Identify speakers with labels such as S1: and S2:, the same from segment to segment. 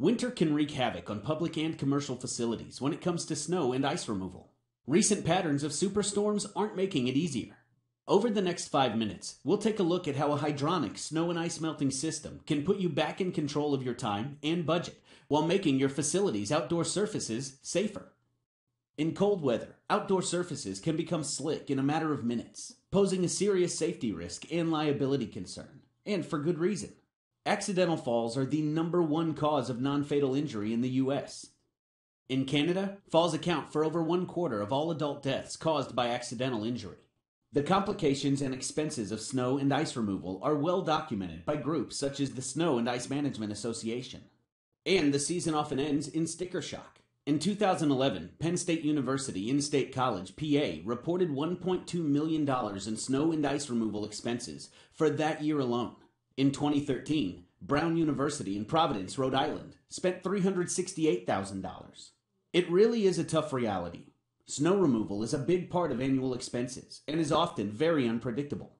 S1: Winter can wreak havoc on public and commercial facilities when it comes to snow and ice removal. Recent patterns of superstorms aren't making it easier. Over the next five minutes, we'll take a look at how a hydronic snow and ice melting system can put you back in control of your time and budget while making your facility's outdoor surfaces safer. In cold weather, outdoor surfaces can become slick in a matter of minutes, posing a serious safety risk and liability concern, and for good reason. Accidental falls are the number one cause of non fatal injury in the U.S. In Canada, falls account for over one quarter of all adult deaths caused by accidental injury. The complications and expenses of snow and ice removal are well documented by groups such as the Snow and Ice Management Association. And the season often ends in sticker shock. In 2011, Penn State University in State College, PA, reported $1.2 million in snow and ice removal expenses for that year alone. In 2013, Brown University in Providence, Rhode Island, spent $368,000. It really is a tough reality. Snow removal is a big part of annual expenses and is often very unpredictable.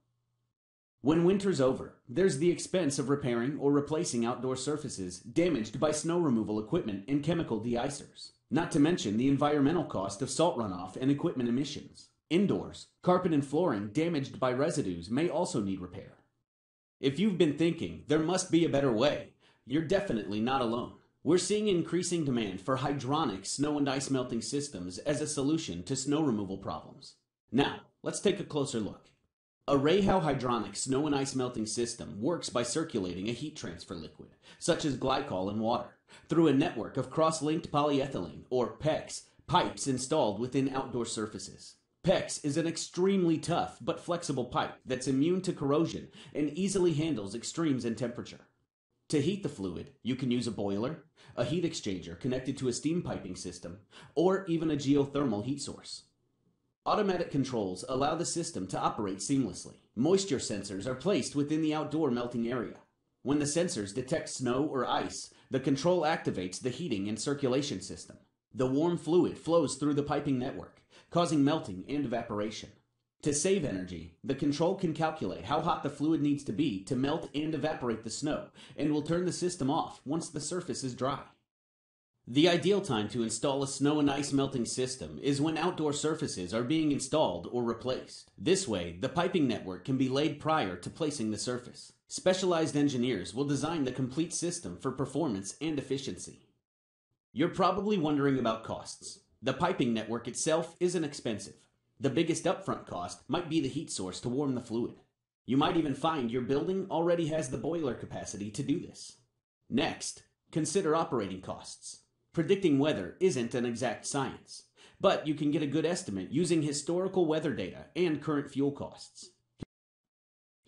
S1: When winter's over, there's the expense of repairing or replacing outdoor surfaces damaged by snow removal equipment and chemical deicers, not to mention the environmental cost of salt runoff and equipment emissions. Indoors, carpet and flooring damaged by residues may also need repair. If you've been thinking, there must be a better way, you're definitely not alone. We're seeing increasing demand for hydronic snow and ice melting systems as a solution to snow removal problems. Now, let's take a closer look. A Rayhow hydronic snow and ice melting system works by circulating a heat transfer liquid, such as glycol and water, through a network of cross-linked polyethylene, or PEX, pipes installed within outdoor surfaces. PEX is an extremely tough but flexible pipe that's immune to corrosion and easily handles extremes in temperature. To heat the fluid, you can use a boiler, a heat exchanger connected to a steam piping system, or even a geothermal heat source. Automatic controls allow the system to operate seamlessly. Moisture sensors are placed within the outdoor melting area. When the sensors detect snow or ice, the control activates the heating and circulation system. The warm fluid flows through the piping network, causing melting and evaporation. To save energy, the control can calculate how hot the fluid needs to be to melt and evaporate the snow, and will turn the system off once the surface is dry. The ideal time to install a snow and ice melting system is when outdoor surfaces are being installed or replaced. This way, the piping network can be laid prior to placing the surface. Specialized engineers will design the complete system for performance and efficiency. You're probably wondering about costs. The piping network itself isn't expensive. The biggest upfront cost might be the heat source to warm the fluid. You might even find your building already has the boiler capacity to do this. Next, consider operating costs. Predicting weather isn't an exact science, but you can get a good estimate using historical weather data and current fuel costs.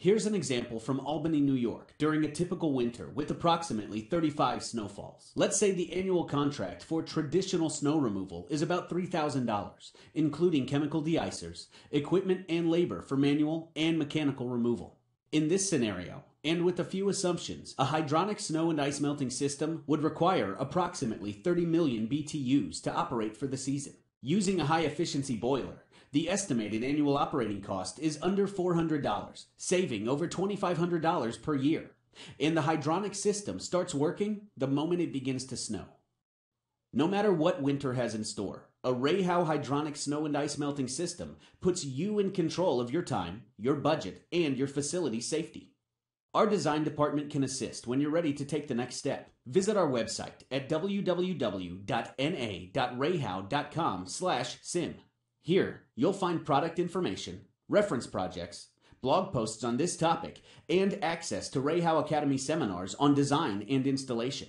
S1: Here's an example from Albany, New York, during a typical winter with approximately 35 snowfalls. Let's say the annual contract for traditional snow removal is about $3,000, including chemical deicers, equipment, and labor for manual and mechanical removal. In this scenario, and with a few assumptions, a hydronic snow and ice melting system would require approximately 30 million BTUs to operate for the season. Using a high efficiency boiler, the estimated annual operating cost is under $400, saving over $2,500 per year. And the hydronic system starts working the moment it begins to snow. No matter what winter has in store, a Rayhow hydronic snow and ice melting system puts you in control of your time, your budget, and your facility safety. Our design department can assist when you're ready to take the next step. Visit our website at www.na.rayhow.com/sim. Here, you'll find product information, reference projects, blog posts on this topic, and access to Ray Howe Academy seminars on design and installation.